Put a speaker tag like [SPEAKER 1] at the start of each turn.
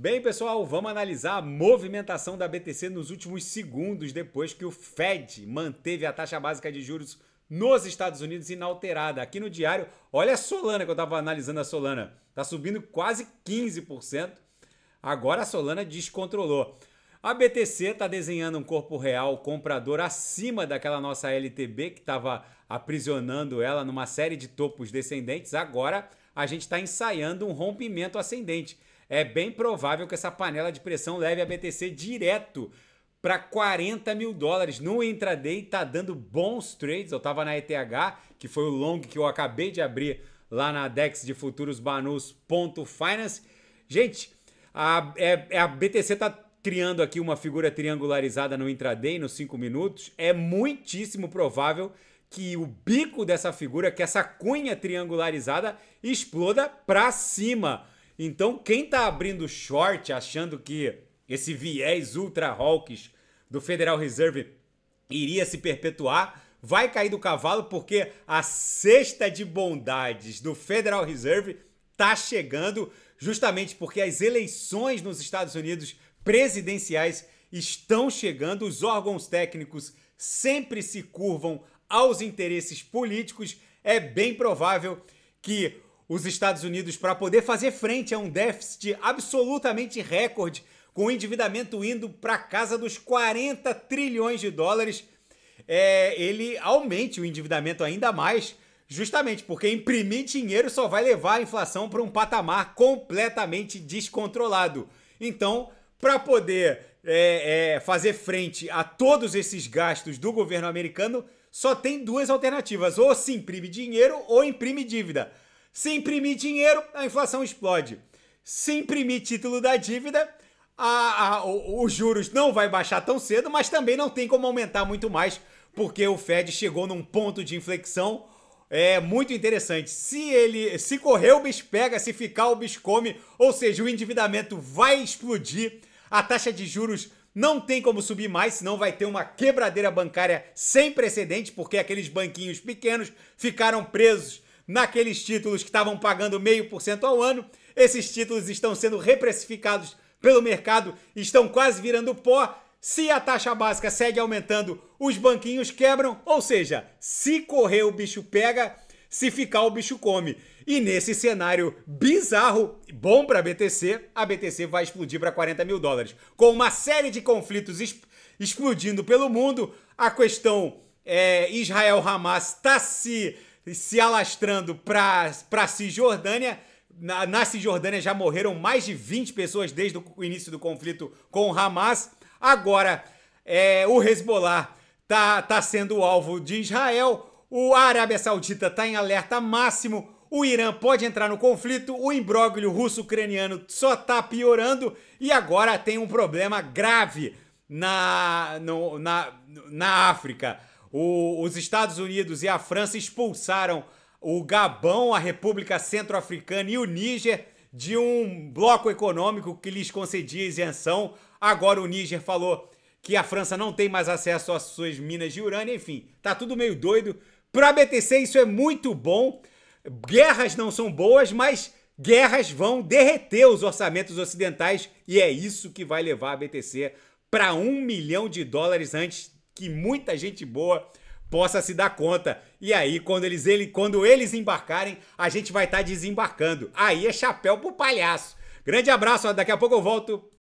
[SPEAKER 1] Bem, pessoal, vamos analisar a movimentação da BTC nos últimos segundos depois que o Fed manteve a taxa básica de juros nos Estados Unidos inalterada. Aqui no diário, olha a Solana que eu estava analisando a Solana. está subindo quase 15%. Agora a Solana descontrolou. A BTC está desenhando um corpo real comprador acima daquela nossa LTB que estava aprisionando ela numa série de topos descendentes. Agora a gente está ensaiando um rompimento ascendente é bem provável que essa panela de pressão leve a BTC direto para 40 mil dólares. No intraday tá dando bons trades. Eu tava na ETH, que foi o long que eu acabei de abrir lá na Dex de Futuros Finance. Gente, a, é, é a BTC tá criando aqui uma figura triangularizada no intraday, nos 5 minutos. É muitíssimo provável que o bico dessa figura, que essa cunha triangularizada, exploda para cima. Então, quem tá abrindo short achando que esse viés ultra hawks do Federal Reserve iria se perpetuar, vai cair do cavalo porque a cesta de bondades do Federal Reserve tá chegando, justamente porque as eleições nos Estados Unidos presidenciais estão chegando, os órgãos técnicos sempre se curvam aos interesses políticos, é bem provável que os Estados Unidos para poder fazer frente a um déficit absolutamente recorde, com o endividamento indo para casa dos 40 trilhões de dólares, é, ele aumente o endividamento ainda mais, justamente porque imprimir dinheiro só vai levar a inflação para um patamar completamente descontrolado. Então, para poder é, é, fazer frente a todos esses gastos do governo americano, só tem duas alternativas: ou se imprime dinheiro ou imprime dívida. Se imprimir dinheiro, a inflação explode. Se imprimir título da dívida, a, a, os juros não vai baixar tão cedo, mas também não tem como aumentar muito mais, porque o Fed chegou num ponto de inflexão é muito interessante. Se ele se correr, o bicho pega, se ficar, o bicho come, ou seja, o endividamento vai explodir, a taxa de juros não tem como subir mais, senão vai ter uma quebradeira bancária sem precedente, porque aqueles banquinhos pequenos ficaram presos naqueles títulos que estavam pagando meio por cento ao ano. Esses títulos estão sendo reprecificados pelo mercado, estão quase virando pó. Se a taxa básica segue aumentando, os banquinhos quebram, ou seja, se correr o bicho pega, se ficar o bicho come. E nesse cenário bizarro, bom para BTC, a BTC vai explodir para 40 mil dólares. Com uma série de conflitos explodindo pelo mundo, a questão é, Israel-Hamas está se se alastrando para Cisjordânia. Na, na Cisjordânia já morreram mais de 20 pessoas desde o início do conflito com o Hamas. Agora, é, o Hezbollah está tá sendo alvo de Israel. O Arábia Saudita está em alerta máximo. O Irã pode entrar no conflito, o imbróglio russo-ucraniano só está piorando e agora tem um problema grave na, no, na, na África. O, os Estados Unidos e a França expulsaram o Gabão, a República Centro-Africana e o Níger de um bloco econômico que lhes concedia isenção. Agora o Níger falou que a França não tem mais acesso às suas minas de urânio, enfim, tá tudo meio doido. Para a BTC isso é muito bom. Guerras não são boas, mas guerras vão derreter os orçamentos ocidentais e é isso que vai levar a BTC para um milhão de dólares antes que muita gente boa possa se dar conta. E aí, quando eles, ele, quando eles embarcarem, a gente vai estar tá desembarcando. Aí é chapéu pro palhaço. Grande abraço, daqui a pouco eu volto